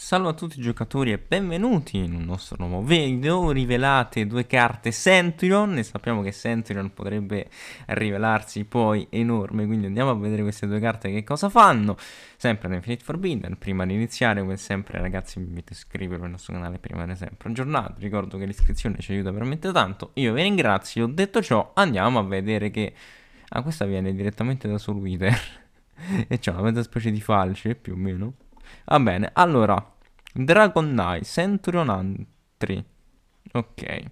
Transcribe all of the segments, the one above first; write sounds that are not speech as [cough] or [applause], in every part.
Salve a tutti i giocatori e benvenuti in un nostro nuovo video, rivelate due carte Centurion e sappiamo che Centurion potrebbe rivelarsi poi enorme, quindi andiamo a vedere queste due carte che cosa fanno, sempre da Infinite Forbidden, prima di iniziare come sempre ragazzi mi invito a iscrivervi al nostro canale prima di sempre aggiornato, ricordo che l'iscrizione ci aiuta veramente tanto, io vi ringrazio, detto ciò andiamo a vedere che... Ah questa viene direttamente da Soul Wither [laughs] e c'è una mezza specie di falce più o meno Va bene, allora, Dragon Knight, Centurion Antri. Ok.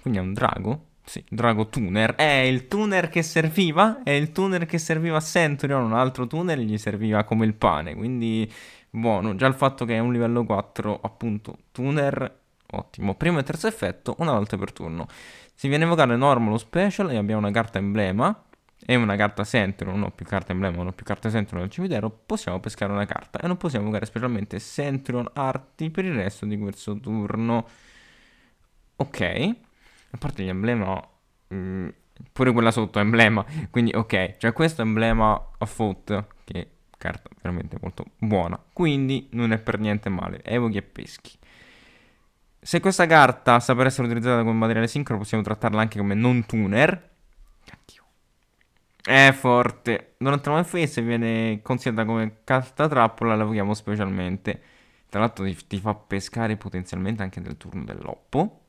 Quindi è un drago? Sì, Drago Tuner. È il tuner che serviva? È il tuner che serviva a Centurion, un altro tuner gli serviva come il pane, quindi buono. Già il fatto che è un livello 4, appunto, tuner, ottimo. Primo e terzo effetto, una volta per turno. Si viene a evocare normal o special e abbiamo una carta emblema e una carta Sentinel, non ho più carta emblema, non ho più carta Sentinel al cimitero, possiamo pescare una carta e non possiamo giocare specialmente Sentinel Arti per il resto di questo turno. Ok, a parte gli emblema, mh, mm, pure quella sotto è emblema, quindi ok, cioè questo è emblema a foot, che è carta veramente molto buona, quindi non è per niente male, evochi e peschi. Se questa carta sta per essere utilizzata come materiale sincro, possiamo trattarla anche come non tuner, è forte. Durante la manfese viene considerata come carta trappola, la vogliamo specialmente. Tra l'altro ti, ti, fa pescare potenzialmente anche nel turno dell'oppo,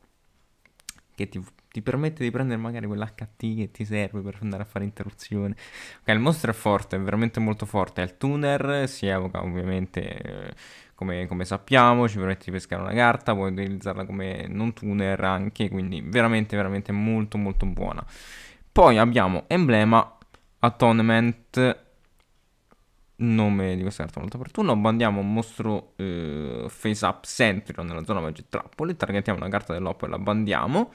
che ti, ti, permette di prendere magari quell'HT che ti serve per andare a fare interruzione. Ok, il mostro è forte, è veramente molto forte. È il tuner, si evoca ovviamente eh, come, come sappiamo, ci permette di pescare una carta, puoi utilizzarla come non tuner anche, quindi veramente veramente molto molto buona. Poi abbiamo emblema Atonement nome di questa carta molto opportuno bandiamo un mostro eh, face up Sentry nella zona magic trappole targetiamo una carta dell'oppo e la bandiamo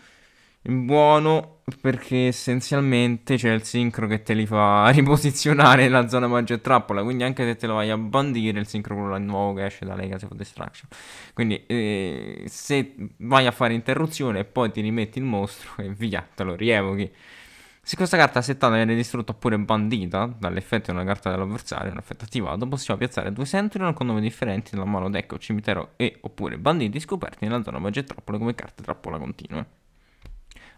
buono perché essenzialmente c'è il sincro che te li fa [laughs] riposizionare la zona magia trappola quindi anche se te lo vai a bandire il sincro quello là nuovo che esce da Legacy of Destruction quindi eh, se vai a fare interruzione e poi ti rimetti il mostro e via te lo rievochi se questa carta settata viene distrutta oppure bandita dall'effetto di una carta dell'avversario, un effetto attivato, possiamo piazzare due Sentinel con nomi differenti nella mano deck o cimitero e oppure banditi scoperti nella zona magia trappola come carte trappola continue.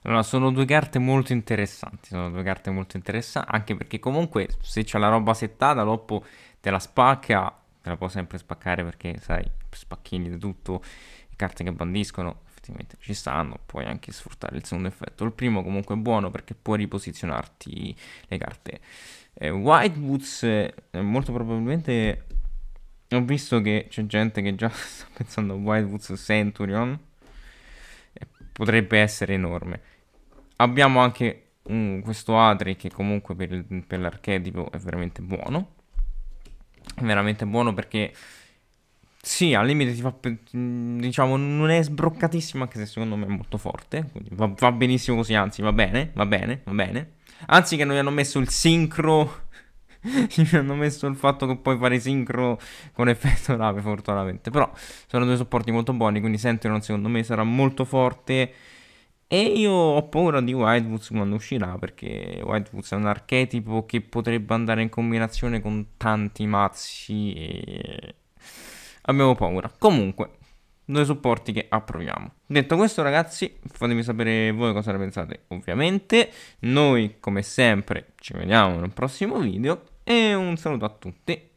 Allora, sono due carte molto interessanti, sono due carte molto interessanti, anche perché comunque se c'è la roba settata, l'oppo te la spacca, te la può sempre spaccare perché, sai, spacchini di tutto, carte che bandiscono, effettivamente ci stanno, puoi anche sfruttare il secondo effetto. Il primo comunque è buono perché puoi riposizionarti le carte. Eh, White eh, molto probabilmente ho visto che c'è gente che già [laughs] sta pensando a Whitewoods Centurion. Eh, potrebbe essere enorme. Abbiamo anche um, questo Adri che comunque per, il, per l'archetipo è veramente buono. È veramente buono perché sì, al limite ti fa, diciamo, non è sbroccatissimo, anche se secondo me è molto forte, quindi va, va benissimo così, anzi va bene, va bene, va bene. Anzi che non gli hanno messo il sincro mi [laughs] hanno messo il fatto che puoi fare sincro con effetto nave fortunatamente però sono due supporti molto buoni quindi Sentinel secondo me sarà molto forte e io ho paura di White quando uscirà perché White è un archetipo che potrebbe andare in combinazione con tanti mazzi e abbiamo paura. Comunque, due supporti che approviamo. Detto questo ragazzi, fatemi sapere voi cosa ne pensate ovviamente. Noi come sempre ci vediamo nel prossimo video e un saluto a tutti.